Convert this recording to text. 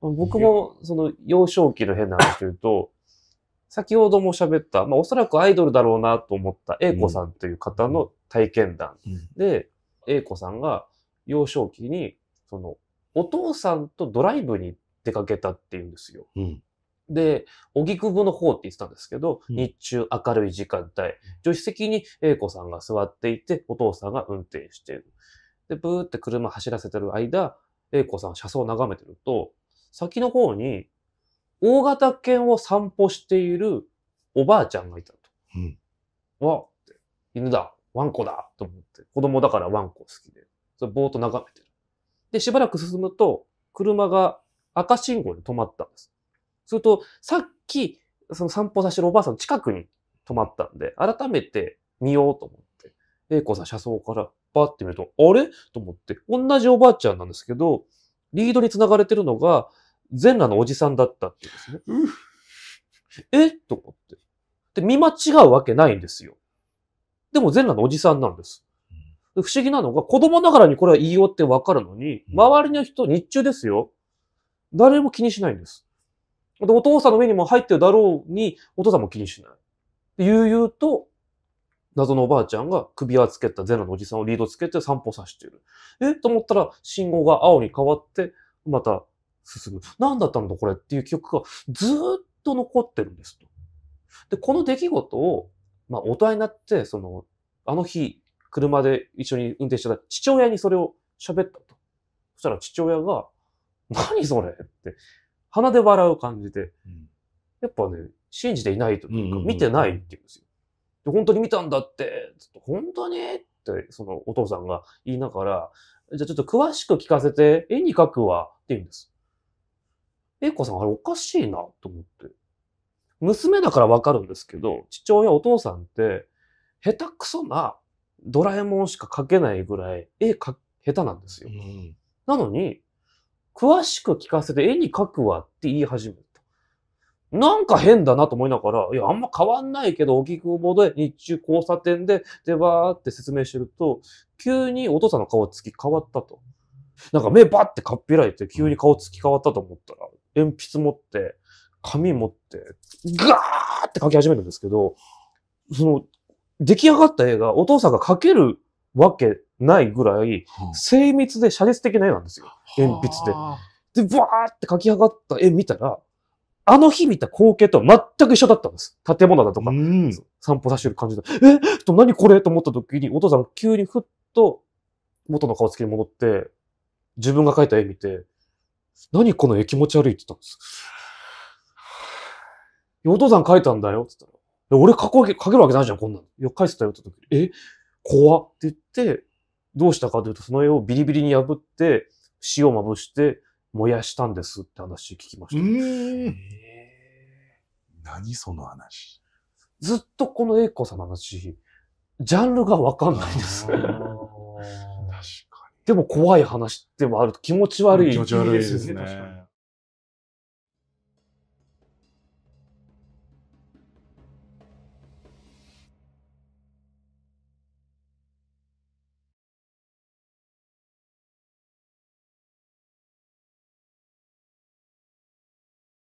僕も、その、幼少期の変な話でいうと、先ほども喋った、まあ、おそらくアイドルだろうなと思った A 子さんという方の体験談で、A 子さんが幼少期に、その、お父さんとドライブに出かけたっていうんですよ。うん、で、荻窪の方って言ってたんですけど、日中明るい時間帯、助手席に英子さんが座っていて、お父さんが運転している。で、ブーって車走らせてる間、英子さん車窓を眺めてると、先の方に大型犬を散歩しているおばあちゃんがいたと。うん、わ犬だ、ワンコだと思って、子供だからワンコ好きで、それぼーっと眺めてる。で、しばらく進むと、車が赤信号で止まったんです。すると、さっき、その散歩させてるおばあさんの近くに泊まったんで、改めて見ようと思って、英子さん車窓からバって見ると、あれと思って、同じおばあちゃんなんですけど、リードに繋がれてるのが、全裸のおじさんだったっていうですね。えと思って。で、見間違うわけないんですよ。でも全裸のおじさんなんです。不思議なのが、子供ながらにこれは言いようってわかるのに、周りの人、日中ですよ。誰も気にしないんです。で、お父さんの目にも入ってるだろうに、お父さんも気にしない。う言うと、謎のおばあちゃんが首輪つけたゼロのおじさんをリードつけて散歩させている。えと思ったら、信号が青に変わって、また進む。何だったんだこれっていう記憶がずっと残ってるんですと。で、この出来事を、まあ、大人になって、その、あの日、車で一緒に運転してた父親にそれを喋ったと。そしたら父親が、何それって鼻で笑う感じで、やっぱね、信じていないというか、見てないって言うんですよ。で、本当に見たんだって、ちょっと本当にって、そのお父さんが言いながら、じゃあちょっと詳しく聞かせて、絵に描くわって言うんです。英子さん、あれおかしいなと思って。娘だからわかるんですけど、父親、お父さんって、下手くそなドラえもんしか描けないぐらい、絵か、下手なんですよ。うん、なのに、詳しく聞かせて絵に描くわって言い始めた。なんか変だなと思いながら、いや、あんま変わんないけど、荻窪で日中交差点で、でばーって説明してると、急にお父さんの顔つき変わったと。なんか目ばってかっぴらいて、急に顔つき変わったと思ったら、鉛筆持って、紙持って、ガーって描き始めるんですけど、その、出来上がった絵がお父さんが描けるわけないぐらい、精密で写実的な絵なんですよ。鉛筆で。で、ブワーって描き上がった絵見たら、あの日見た光景と全く一緒だったんです。建物だとか、散歩さしてる感じで。えと、何これと思った時に、お父さん急にふっと元の顔つきに戻って、自分が描いた絵見て、何この絵気持ち悪いって言ったんです。お父さん描いたんだよって言ったら。俺描けるわけないじゃん、こんなの。よ、返せたよって時に。え怖って言って、どうしたかというと、その絵をビリビリに破って、塩をまぶして、燃やしたんですって話聞きました。何その話ずっとこの栄子さんの話、ジャンルがわかんないです。確かに。でも怖い話でもあると気持ち悪い。気持ち悪いですね。